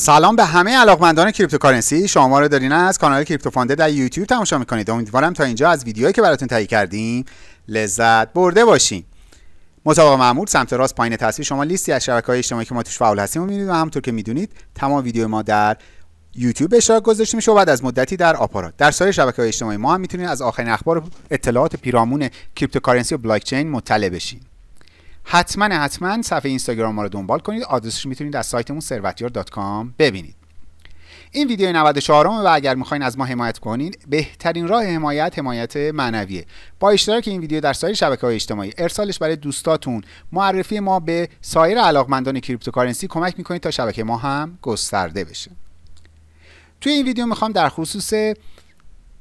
سلام به همه علاقمندان کریپتوکارنسی شما رو دارین از کانال کریپتو فانده در یوتیوب تماشا میکنید امیدوارم تا اینجا از ویدیوهایی که براتون تهیه کردیم لذت برده باشین مطابق معمول سمت راست پایین تصویر شما لیستی از شبکه های اجتماعی که ما توش فعال هستیم و میبینید و همونطور که میدونید تمام ویدیو ما در یوتیوب به اشتراک گذاشته میشه و بعد از مدتی در آپارات در سایر شبکه های اجتماعی ما هم میتونید از آخرین اخبار اطلاعات پیرامون کریپتوکارنسی و بلاک چین مطلع بشید. حتما حتما صفحه اینستاگرام ما رو دنبال کنید آدرسش میتونید از سایتمون ثروتیار.com ببینید این ویدیو 94 و اگر میخواین از ما حمایت کنین بهترین راه حمایت حمایت معنویه با اشتراک این ویدیو در سایر شبکه های اجتماعی ارسالش برای دوستاتون معرفی ما به سایر علاقمندان کریپتوکارنسی کمک میکنید تا شبکه ما هم گسترده بشه توی این ویدیو میخوام در خصوص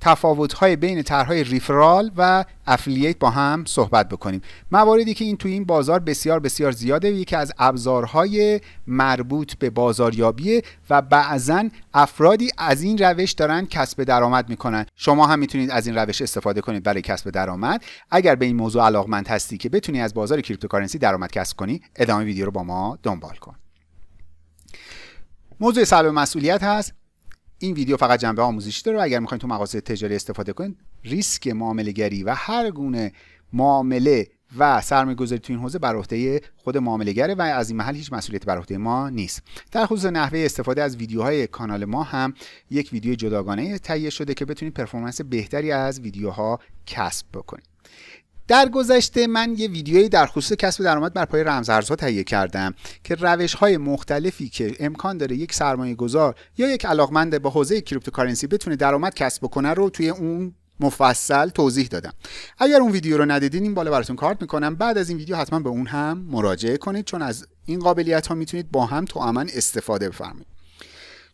تفاوت‌های بین طرحهای ریفرال و افیلیت با هم صحبت بکنیم مواردی که این توی این بازار بسیار بسیار زیاده یکی از ابزارهای مربوط به بازاریابی و بعضا افرادی از این روش دارن کسب درآمد میکنن شما هم میتونید از این روش استفاده کنید برای کسب درآمد اگر به این موضوع علاقمند هستی که بتونی از بازار کریپتوکارنسی درآمد کسب کنی ادامه ویدیو رو با ما دنبال کن موضوع سلب مسئولیت هست این ویدیو فقط جنبه آموزشی داره و اگر میخواین تو مقاصد تجاری استفاده کنید ریسک معامله گری و هر گونه معامله و سرمایه گذاری تو این حوزه بر عهده خود گره و از این محل هیچ مسئولیت بر عهده ما نیست در خصوص نحوه استفاده از ویدیوهای کانال ما هم یک ویدیو جداگانه تهیه شده که بتونید پرفرمنس بهتری از ویدیوها کسب بکنید در گذشته من یه ویدیویی در خصوص کسب درآمد بر پای رمزارزها تهیه کردم که روش های مختلفی که امکان داره یک سرمایه گذار یا یک علاقمند با حوزه کریپتوکارنسی بتونه درآمد کسب بکنه رو توی اون مفصل توضیح دادم اگر اون ویدیو رو ندیدین این بالا براتون کارت میکنم بعد از این ویدیو حتما به اون هم مراجعه کنید چون از این قابلیت ها میتونید با هم تو استفاده بفرمایید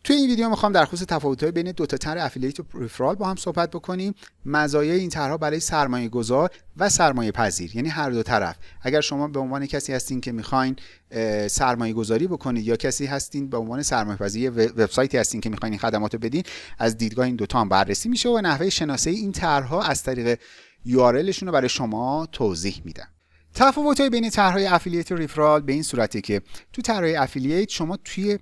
توی این ویدیو میخوام در خصوص تفاوت‌های بین دو تا طرح افیلیت و ریفرال با هم صحبت بکنیم مزایای این طرحها برای سرمایه گذار و سرمایه پذیر یعنی هر دو طرف اگر شما به عنوان کسی هستین که میخواین سرمایه گذاری بکنید یا کسی هستین به عنوان سرمایه پذیر وبسایتی هستین که میخواین این خدمات رو بدین از دیدگاه این دوتا هم بررسی میشه و نحوه شناسه این طرحها از طریق یارلشون رو برای شما توضیح میدم تفاوت بین طرحهای افیلیت و ریفرال به این صورته که تو طرح افیلیت شما توی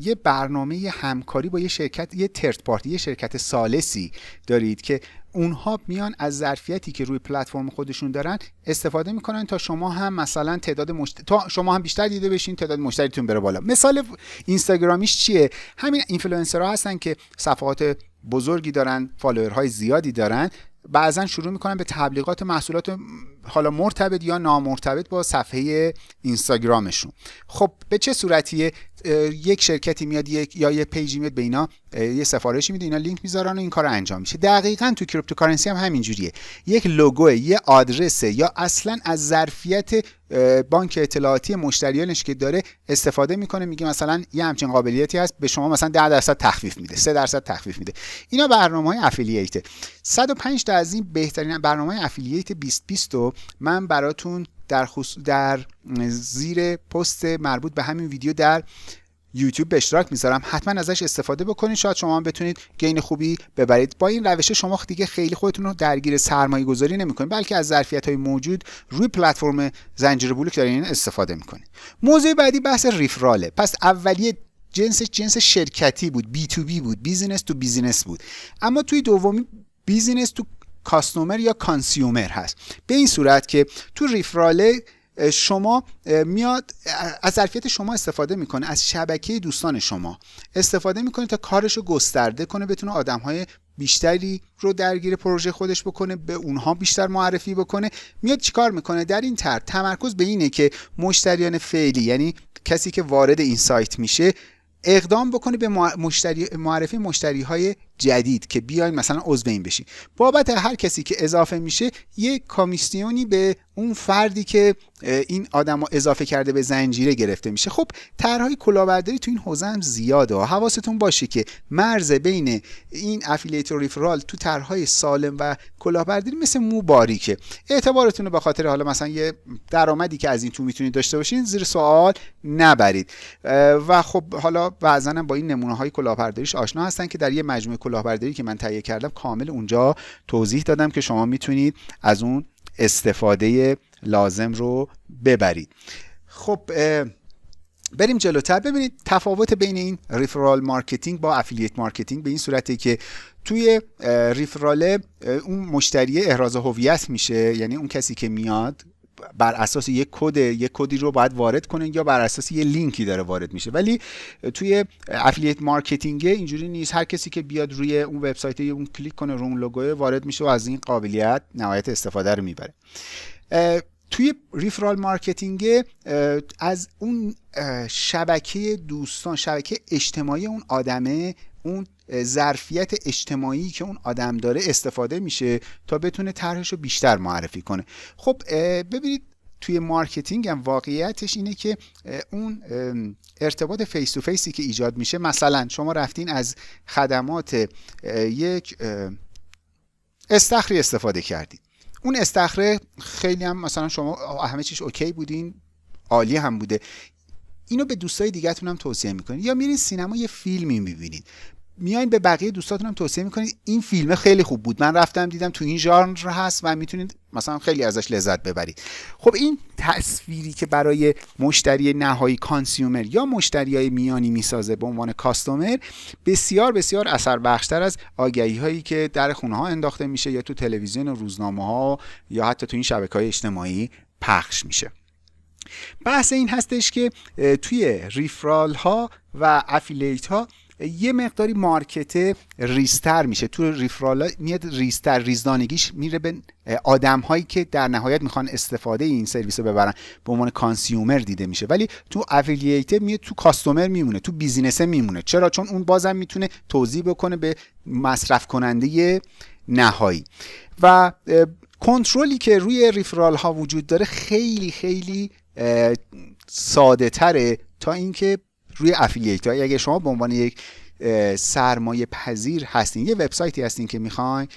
یه برنامه همکاری با یه شرکت یه ترت پارتی یه شرکت سالسی دارید که اونها میان از ظرفیتی که روی پلتفرم خودشون دارن استفاده میکنن تا شما هم مثلا تعداد مشت... تا شما هم بیشتر دیده بشین تعداد مشتریتون بره بالا مثال اینستاگرامیش چیه همین اینفلوئنسرها هستن که صفحات بزرگی دارن فالوورهای زیادی دارن بعضا شروع میکنن به تبلیغات محصولات حالا مرتبط یا نامرتبط با صفحه اینستاگرامشون خب به چه صورتیه یک شرکتی میاد یک یا یه پیجی میاد به اینا یه سفارشی میده اینا لینک میذارن و این کار انجام میشه دقیقا تو کریپتوکارنسی هم همینجوریه یک لوگو یه آدرسه یا اصلا از ظرفیت بانک اطلاعاتی مشتریانش که داره استفاده میکنه میگه مثلا یه همچین قابلیتی هست به شما مثلا 10 درصد تخفیف میده 3 درصد تخفیف میده اینا برنامه های افیلییت 105 تا از این بهترین برنامه های افیلییت 2020 رو من براتون در, خصوص در زیر پست مربوط به همین ویدیو در یوتیوب به اشتراک میذارم حتما ازش استفاده بکنید شاید شما هم بتونید گین خوبی ببرید با این روش شما دیگه خیلی خودتون رو درگیر سرمایه گذاری نمیکنید بلکه از ظرفیت های موجود روی پلتفرم زنجیره بلوک دارین استفاده میکنید موضوع بعدی بحث ریفراله پس اولیه جنس جنس شرکتی بود بی تو بی بود بیزینس تو بیزینس بود اما توی دومی بیزینس تو کاستومر یا کانسیومر هست به این صورت که تو ریفراله شما میاد از ظرفیت شما استفاده میکنه از شبکه دوستان شما استفاده میکنه تا کارشو گسترده کنه بتونه های بیشتری رو درگیر پروژه خودش بکنه به اونها بیشتر معرفی بکنه میاد چیکار میکنه در این تر تمرکز به اینه که مشتریان فعلی یعنی کسی که وارد این سایت میشه اقدام بکنه به معرفی مشتری های جدید که بیای مثلا عضو این بشی بابت هر کسی که اضافه میشه یک کامیسیونی به اون فردی که این آدم رو اضافه کرده به زنجیره گرفته میشه خب طرحهای کلاهبرداری تو این حوزه هم زیاده و حواستون باشه که مرز بین این افیلیت ریفرال تو طرحهای سالم و کلاهبرداری مثل مو باریکه اعتبارتون رو به خاطر حالا مثلا یه درآمدی که از این تو میتونید داشته باشین زیر سوال نبرید و خب حالا بعضا با این نمونه های کلاهبرداریش آشنا هستن که در یه مجموعه کلاهبرداری که من تهیه کردم کامل اونجا توضیح دادم که شما میتونید از اون استفاده لازم رو ببرید خب بریم جلوتر ببینید تفاوت بین این ریفرال مارکتینگ با افیلیت مارکتینگ به این صورته که توی ریفرال اون مشتری احراز هویت میشه یعنی اون کسی که میاد بر اساس یک کد یک کدی رو باید وارد کنین یا بر اساس یه لینکی داره وارد میشه ولی توی افیلیت مارکتینگ اینجوری نیست هر کسی که بیاد روی اون وبسایت اون کلیک کنه رو اون لوگو وارد میشه و از این قابلیت نهایت استفاده رو میبره توی ریفرال مارکتینگ از اون شبکه دوستان شبکه اجتماعی اون آدمه اون ظرفیت اجتماعی که اون آدم داره استفاده میشه تا بتونه طرحش رو بیشتر معرفی کنه خب ببینید توی مارکتینگ هم واقعیتش اینه که اون ارتباط فیس تو فیسی که ایجاد میشه مثلا شما رفتین از خدمات یک استخری استفاده کردید اون استخره خیلی هم مثلا شما همه چیش اوکی بودین عالی هم بوده اینو به دوستای دیگهتون هم توصیه میکنین یا میرین سینما یه فیلمی میبینید میاین به بقیه دوستاتون هم توصیه میکنید این فیلم خیلی خوب بود من رفتم دیدم تو این ژانر هست و میتونید مثلا خیلی ازش لذت ببرید خب این تصویری که برای مشتری نهایی کانسیومر یا مشتری های میانی میسازه به عنوان کاستومر بسیار بسیار اثر بخشتر از آگهی هایی که در خونه ها انداخته میشه یا تو تلویزیون و روزنامه ها یا حتی تو این شبکه های اجتماعی پخش میشه بحث این هستش که توی ریفرال ها و افیلیت ها یه مقداری مارکت ریستر میشه تو میاد ریستر ریزدانگیش میره به آدم هایی که در نهایت میخوان استفاده این سرویس رو ببرن به عنوان کانسیومر دیده میشه ولی تو افیلییت میاد تو کاستومر میمونه تو بیزینسه میمونه چرا چون اون بازم میتونه توضیح بکنه به مصرف کننده نهایی و کنترلی که روی ریفرال ها وجود داره خیلی خیلی ساده تره تا اینکه روی افیلیت یعنی ها اگه شما به عنوان یک سرمایه پذیر هستین یه وبسایتی هستین که میخواین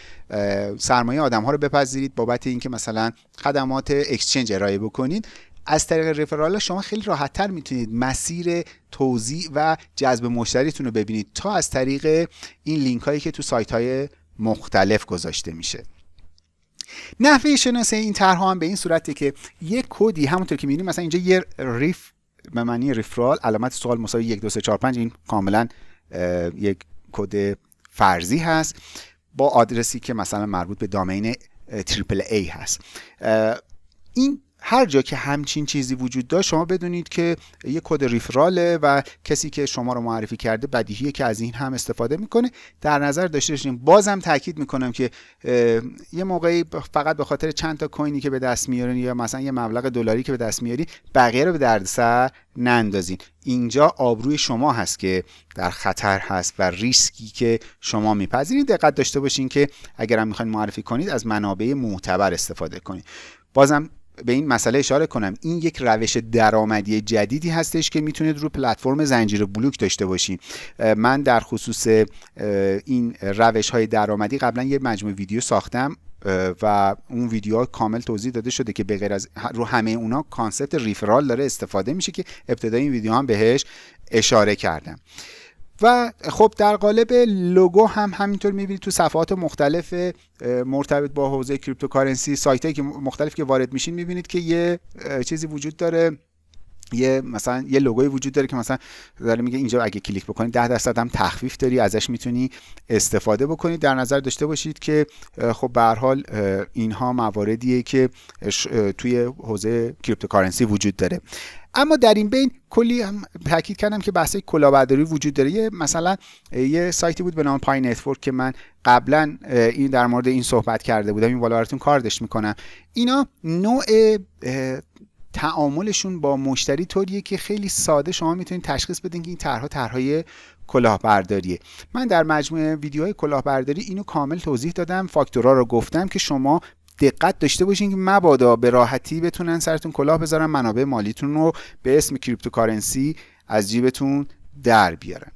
سرمایه آدم ها رو بپذیرید بابت اینکه مثلا خدمات اکسچنج ارائه بکنید از طریق رفرال شما خیلی راحت تر میتونید مسیر توزیع و جذب مشتریتون رو ببینید تا از طریق این لینک هایی که تو سایت های مختلف گذاشته میشه نحوه شناسه این طرح هم به این صورته که یک کدی همونطور که میبینید مثلا اینجا یه ریف به معنی ریفرال علامت سوال مساوی 1 2 3 4 5 این کاملا یک کد فرضی هست با آدرسی که مثلا مربوط به دامین تریپل ای هست این هر جا که همچین چیزی وجود داشت شما بدونید که یه کد ریفراله و کسی که شما رو معرفی کرده بدیهیه که از این هم استفاده میکنه در نظر داشته باشین بازم تاکید میکنم که یه موقعی فقط به خاطر چند تا کوینی که به دست میارین یا مثلا یه مبلغ دلاری که به دست میاری بقیه رو به دردسر نندازین اینجا آبروی شما هست که در خطر هست و ریسکی که شما میپذیرید دقت داشته باشین که اگر هم میخواین معرفی کنید از منابع معتبر استفاده کنید بازم به این مسئله اشاره کنم این یک روش درآمدی جدیدی هستش که میتونید رو پلتفرم زنجیره بلوک داشته باشین من در خصوص این روش های درآمدی قبلا یه مجموعه ویدیو ساختم و اون ها کامل توضیح داده شده که به غیر از رو همه اونا کانسپت ریفرال داره استفاده میشه که ابتدای این ویدیو هم بهش اشاره کردم و خب در قالب لوگو هم همینطور میبینید تو صفحات مختلف مرتبط با حوزه کریپتوکارنسی سایت که مختلف که وارد میشین میبینید که یه چیزی وجود داره یه مثلا یه لوگوی وجود داره که مثلا داره میگه اینجا اگه کلیک بکنید 10 درصد هم تخفیف داری ازش میتونی استفاده بکنی در نظر داشته باشید که خب به حال اینها مواردیه که توی حوزه کریپتوکارنسی وجود داره اما در این بین کلی هم تاکید کردم که بحث کلاهبرداری وجود داره یه مثلا یه سایتی بود به نام پای نتورک که من قبلا این در مورد این صحبت کرده بودم این والا براتون کاردش میکنم اینا نوع تعاملشون با مشتری طوریه که خیلی ساده شما میتونید تشخیص بدین که این طرحها طرحهای کلاهبرداریه من در مجموعه ویدیوهای کلاهبرداری اینو کامل توضیح دادم فاکتورها رو گفتم که شما دقت داشته باشین که مبادا به راحتی بتونن سرتون کلاه بذارن منابع مالیتون رو به اسم کریپتوکارنسی از جیبتون در بیارن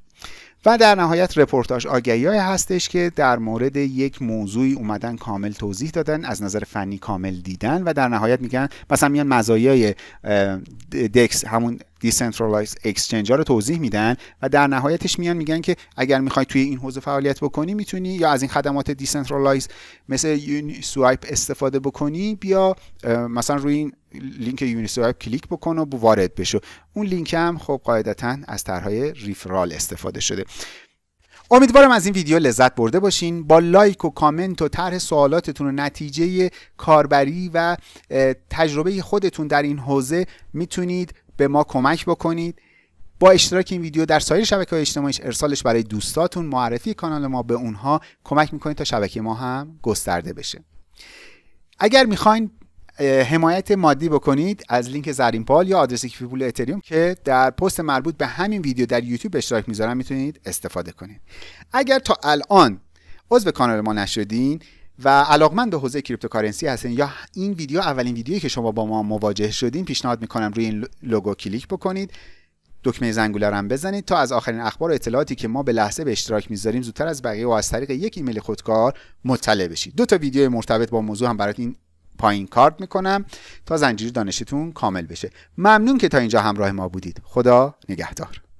و در نهایت رپورتاج آگهی هستش که در مورد یک موضوعی اومدن کامل توضیح دادن از نظر فنی کامل دیدن و در نهایت میگن مثلا میان مزایای دکس همون دیسنترالایز اکسچنج ها رو توضیح میدن و در نهایتش میان میگن که اگر میخوای توی این حوزه فعالیت بکنی میتونی یا از این خدمات دیسنترالایز مثل سوایپ استفاده بکنی بیا مثلا روی این لینک سوایپ کلیک بکن و وارد بشو اون لینک هم خب قاعدتا از طرحهای ریفرال استفاده شده امیدوارم از این ویدیو لذت برده باشین با لایک و کامنت و طرح سوالاتتون و نتیجه کاربری و تجربه خودتون در این حوزه میتونید به ما کمک بکنید با اشتراک این ویدیو در سایر شبکه های اجتماعی ارسالش برای دوستاتون معرفی کانال ما به اونها کمک میکنید تا شبکه ما هم گسترده بشه اگر میخواین حمایت مادی بکنید از لینک زرین پال یا آدرس کیف پول اتریوم که در پست مربوط به همین ویدیو در یوتیوب اشتراک میذارم میتونید استفاده کنید اگر تا الان عضو کانال ما نشدین و علاقمند حوزه کریپتوکارنسی هستین یا این ویدیو اولین ویدیویی که شما با ما مواجه شدین پیشنهاد میکنم روی این لوگو کلیک بکنید دکمه زنگوله رو هم بزنید تا از آخرین اخبار و اطلاعاتی که ما به لحظه به اشتراک میذاریم زودتر از بقیه و از طریق یک ایمیل خودکار مطلع بشید دو تا ویدیو مرتبط با موضوع هم برات این پایین کارت میکنم تا زنجیر دانشتون کامل بشه ممنون که تا اینجا همراه ما بودید خدا نگهدار